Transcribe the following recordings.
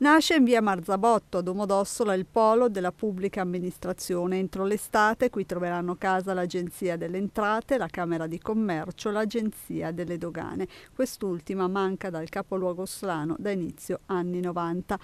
Nasce in via Marzabotto a Domodossola il polo della pubblica amministrazione. Entro l'estate qui troveranno casa l'Agenzia delle Entrate, la Camera di Commercio, l'Agenzia delle Dogane. Quest'ultima manca dal capoluogo slano da inizio anni 90.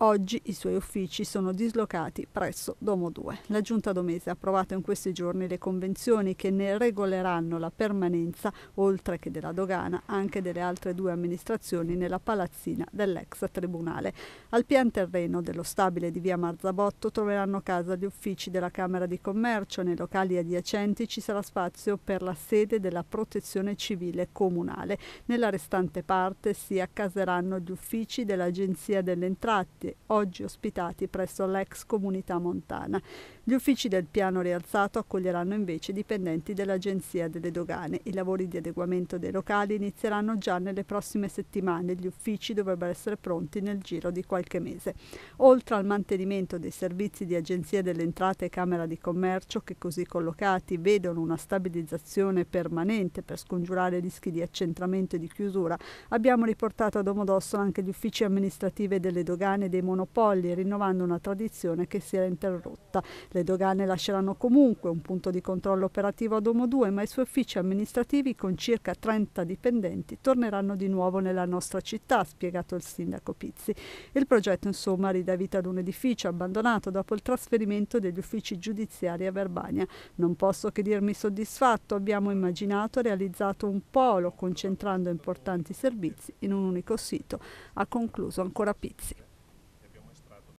Oggi i suoi uffici sono dislocati presso Domo 2. La Giunta Domese ha approvato in questi giorni le convenzioni che ne regoleranno la permanenza, oltre che della dogana, anche delle altre due amministrazioni nella palazzina dell'ex tribunale. Al pian terreno dello stabile di via Marzabotto troveranno casa gli uffici della Camera di Commercio. Nei locali adiacenti ci sarà spazio per la sede della Protezione Civile Comunale. Nella restante parte si accaseranno gli uffici dell'Agenzia delle Entrate ospiti oggi ospitati presso l'ex comunità montana. Gli uffici del piano rialzato accoglieranno invece i dipendenti dell'Agenzia delle Dogane. I lavori di adeguamento dei locali inizieranno già nelle prossime settimane. Gli uffici dovrebbero essere pronti nel giro di qualche mese. Oltre al mantenimento dei servizi di Agenzia delle Entrate e Camera di Commercio, che così collocati vedono una stabilizzazione permanente per scongiurare rischi di accentramento e di chiusura, abbiamo riportato a Domodossola anche gli uffici amministrativi delle dogane e dei monopoli, rinnovando una tradizione che si era interrotta. Le dogane lasceranno comunque un punto di controllo operativo a Domo 2, ma i suoi uffici amministrativi con circa 30 dipendenti torneranno di nuovo nella nostra città, ha spiegato il sindaco Pizzi. Il progetto insomma ridà vita ad un edificio abbandonato dopo il trasferimento degli uffici giudiziari a Verbania. Non posso che dirmi soddisfatto, abbiamo immaginato e realizzato un polo concentrando importanti servizi in un unico sito, ha concluso ancora Pizzi.